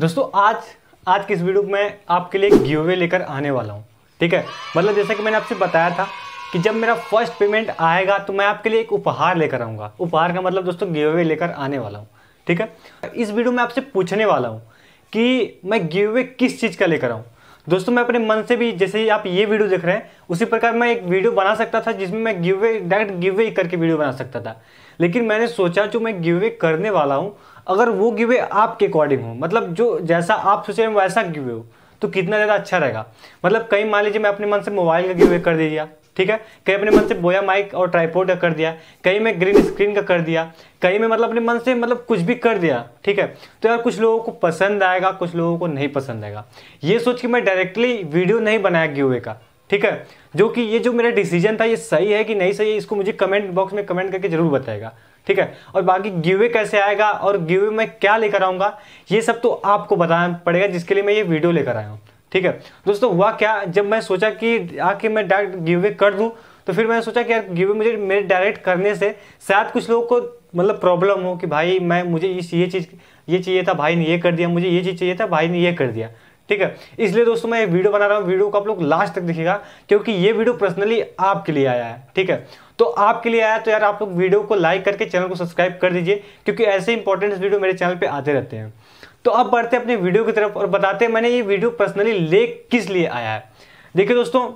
दोस्तों आज आज की इस वीडियो में आपके लिए गिव अवे लेकर आने वाला हूँ ठीक है मतलब जैसा कि मैंने आपसे बताया था कि जब मेरा फर्स्ट पेमेंट आएगा तो मैं आपके लिए एक उपहार लेकर आऊँगा उपहार का मतलब दोस्तों गिव अवे लेकर आने वाला हूँ ठीक है इस वीडियो में आपसे पूछने वाला हूँ कि मैं गिव अवे किस चीज़ का लेकर आऊँ दोस्तों मैं अपने मन से भी जैसे ही आप ये वीडियो देख रहे हैं उसी प्रकार मैं एक वीडियो बना सकता था जिसमें मैं give away direct give away करके वीडियो बना सकता था लेकिन मैंने सोचा जो मैं गिवे करने वाला हूँ अगर वो गिवे आपके अकॉर्डिंग हो मतलब जो जैसा आप सोचे वैसा गिवे हो तो कितना ज़्यादा अच्छा रहेगा मतलब कहीं मान लीजिए मैं अपने मन से मोबाइल का गिवे कर दिया ठीक है कहीं अपने मन से बोया माइक और ट्राईपोर्ट का कर दिया कहीं मैं ग्रीन स्क्रीन का कर दिया कहीं मैं मतलब अपने मन से मतलब कुछ भी कर दिया ठीक है तो यार कुछ लोगों को पसंद आएगा कुछ लोगों को नहीं पसंद आएगा ये सोच के मैं डायरेक्टली वीडियो नहीं बनाया गिवे का ठीक है जो कि ये जो मेरा डिसीजन था ये सही है कि नहीं सही है इसको मुझे कमेंट बॉक्स में कमेंट करके जरूर बताएगा ठीक है और बाकी गिवे कैसे आएगा और गिवे में क्या लेकर आऊँगा ये सब तो आपको बताना पड़ेगा जिसके लिए मैं ये वीडियो लेकर आया हूँ ठीक है दोस्तों हुआ क्या जब मैं सोचा कि आके मैं डायरेक्ट गिवे कर दूँ तो फिर मैंने सोचा कि यार गिवे मुझे मेरे डायरेक्ट करने से शायद कुछ लोगों को मतलब प्रॉब्लम हो कि भाई मैं मुझे इस ये चीज़ ये चाहिए था भाई ने ये कर दिया मुझे ये चीज़ चाहिए था भाई ने ये कर दिया ठीक है इसलिए दोस्तों मैं वीडियो बना रहा हूँ वीडियो को आप लोग लास्ट तक देखिएगा क्योंकि ये वीडियो पर्सनली आपके लिए आया है ठीक है तो आपके लिए आया तो यार आप लोग वीडियो को लाइक करके चैनल को सब्सक्राइब कर दीजिए क्योंकि ऐसे इंपॉर्टेंट वीडियो मेरे चैनल पर आते रहते हैं तो अब बढ़ते हैं अपने वीडियो की तरफ और बताते हैं मैंने ये वीडियो पर्सनली ले किस लिए आया है देखिए दोस्तों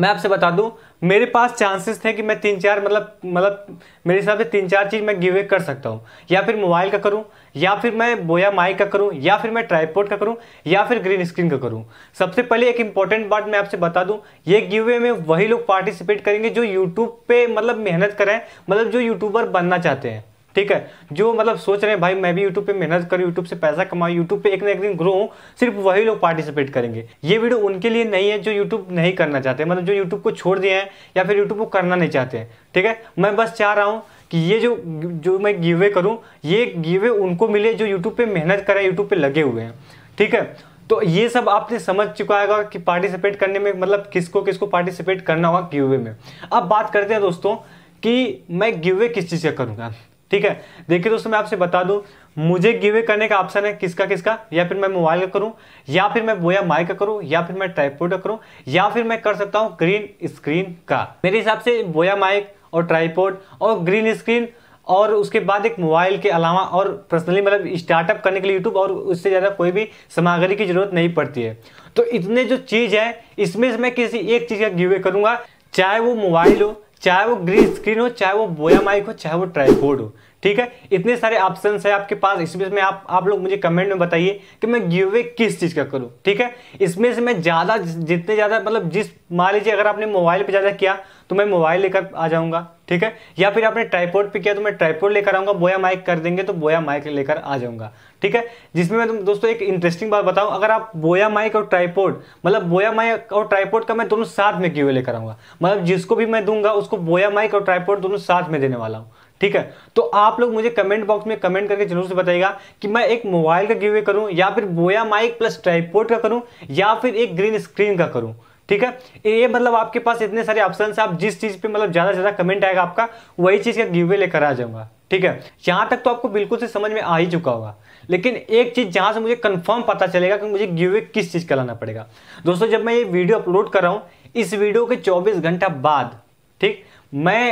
मैं आपसे बता दूं मेरे पास चांसेस थे कि मैं तीन चार मतलब मतलब मेरे हिसाब से तीन चार चीज़ मैं गिवे कर सकता हूँ या फिर मोबाइल का करूँ या फिर मैं बोया माइक का करूँ या फिर मैं ट्राईपोर्ट का करूँ या फिर ग्रीन स्क्रीन का करूँ सबसे पहले एक इंपॉर्टेंट बात मैं आपसे बता दूँ ये गिवे में वही लोग पार्टिसिपेट करेंगे जो यूट्यूब पर मतलब मेहनत करें मतलब जो यूट्यूबर बनना चाहते हैं ठीक है जो मतलब सोच रहे हैं भाई मैं भी यूट्यूब पे मेहनत करूँ यूट्यूब से पैसा कमाऊँ यूट्यूब पे एक ना एक दिन ग्रो हूँ सिर्फ वही लोग पार्टिसिपेट करेंगे ये वीडियो उनके लिए नहीं है जो यूट्यूब नहीं करना चाहते मतलब जो यूट्यूब को छोड़ दिए हैं या फिर यूट्यूब को करना नहीं चाहते हैं ठीक है मैं बस चाह रहा हूँ कि ये जो जो मैं गिवे करूँ ये गिवे उनको मिले जो यूट्यूब पर मेहनत करें यूट्यूब पर लगे हुए हैं ठीक है तो ये सब आपने समझ चुका होगा कि पार्टिसिपेट करने में मतलब किसको किसको पार्टिसिपेट करना होगा गिवे में अब बात करते हैं दोस्तों कि मैं गिवे किस चीज़ का करूँगा ठीक है देखिए दोस्तों मैं आपसे बता दूं मुझे गिवे करने का ऑप्शन है किसका किसका या फिर मैं मोबाइल का करूं या फिर मैं बोया माइक का करूं या फिर मैं ट्राईपोर्ट का करूं या फिर मैं कर सकता हूं ग्रीन स्क्रीन का मेरे हिसाब से बोया माइक और ट्राईपोर्ट और ग्रीन स्क्रीन और उसके बाद एक मोबाइल के अलावा और पर्सनली मतलब स्टार्टअप करने के लिए यूट्यूब और उससे ज़्यादा कोई भी सामग्री की ज़रूरत नहीं पड़ती है तो इतने जो चीज़ है इसमें से मैं किसी एक चीज़ का गिवे करूँगा चाहे वो मोबाइल हो चाहे वो ग्रीन स्क्रीन हो चाहे वो बोया माइक हो चाहे वो ट्राईपोर्ड हो ठीक है इतने सारे ऑप्शन है आपके पास इसमें से आप आप लोग मुझे कमेंट में बताइए कि मैं गिव अवे किस चीज़ का करूँ ठीक है इसमें से मैं ज़्यादा जितने ज़्यादा मतलब जिस मान लीजिए अगर आपने मोबाइल पे ज़्यादा किया तो मैं मोबाइल लेकर आ जाऊँगा ठीक है या फिर आपने ट्राईपोर्ड पे किया तो मैं ट्राईपोर्ड लेकर आऊँगा बोया माइक कर देंगे तो बोया माइक लेकर आ जाऊँगा ठीक है जिसमें मैं दोस्तों एक इंटरेस्टिंग बात बताऊँ अगर आप बोया माइक और ट्राईपोर्ड मतलब बोया माइक और ट्राईपोर्ड का मैं दोनों साथ में गिवे लेकर आऊँगा मतलब जिसको भी मैं दूंगा उसको बोया माइक और ट्राईपोर्ड दोनों साथ में देने वाला हूँ ठीक है तो आप लोग मुझे कमेंट बॉक्स में कमेंट करके जरूर से बताइएगा कि मैं एक मोबाइल का गिवे करूं या फिर बोया माइक प्लस ट्राईपोर्ट का करूं या फिर एक ग्रीन स्क्रीन का करूं ठीक है ये मतलब आपके पास इतने सारे ऑप्शन आप जिस चीज़ पे मतलब ज़्यादा से ज़्यादा कमेंट आएगा आपका वही चीज़ का गिवे लेकर आ जाऊंगा ठीक है यहां तक तो आपको बिल्कुल से समझ में आ ही चुका होगा लेकिन एक चीज़ जहां से मुझे कंफर्म पता चलेगा कि मुझे गिवे किस चीज़ का लाना पड़ेगा दोस्तों जब मैं ये वीडियो अपलोड कर रहा हूं इस वीडियो के चौबीस घंटा बाद ठीक मैं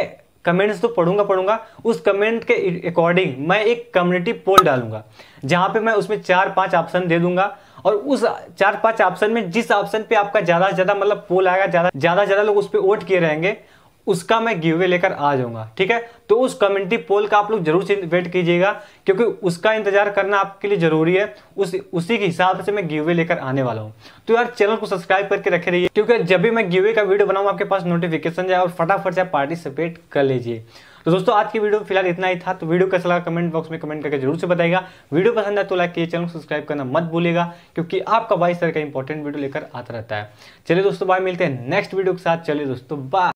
कमेंट्स तो पढ़ूंगा पढ़ूंगा उस कमेंट के अकॉर्डिंग मैं एक कम्युनिटी पोल डालूंगा जहां पे मैं उसमें चार पांच ऑप्शन दे दूंगा और उस चार पांच ऑप्शन में जिस ऑप्शन पे आपका ज़्यादा से ज़्यादा मतलब पोल आएगा ज़्यादा ज़्यादा ज़्यादा लोग उस पर वोट किए रहेंगे उसका मैं गिवे लेकर आ जाऊंगा ठीक है तो उस कम्युनिटी पोल का आप लोग जरूर वेट कीजिएगा क्योंकि उसका इंतजार करना आपके लिए जरूरी है उस उसी के हिसाब से मैं गिवे लेकर आने वाला हूँ तो यार चैनल को सब्सक्राइब करके रखे रहिए क्योंकि जब भी मैं गिवे का वीडियो बनाऊँ आपके पास नोटिफिकेशन जाए और फटाफट से पार्टिसिपेट कर लीजिए तो दोस्तों आज की वीडियो फिलहाल इतना ही था तो वीडियो कैसा लगा कमेंट बॉक्स में कमेंट करके जरूर से बताएगा वीडियो पसंद आए तो लाइक कीजिए चैनल को सब्सक्राइब करना मत भूलेगा क्योंकि आपका भाई सर का इंपॉर्टेंट वीडियो लेकर आता रहता है चलिए दोस्तों बाय मिलते हैं नेक्स्ट वीडियो के साथ चलिए दोस्तों बाय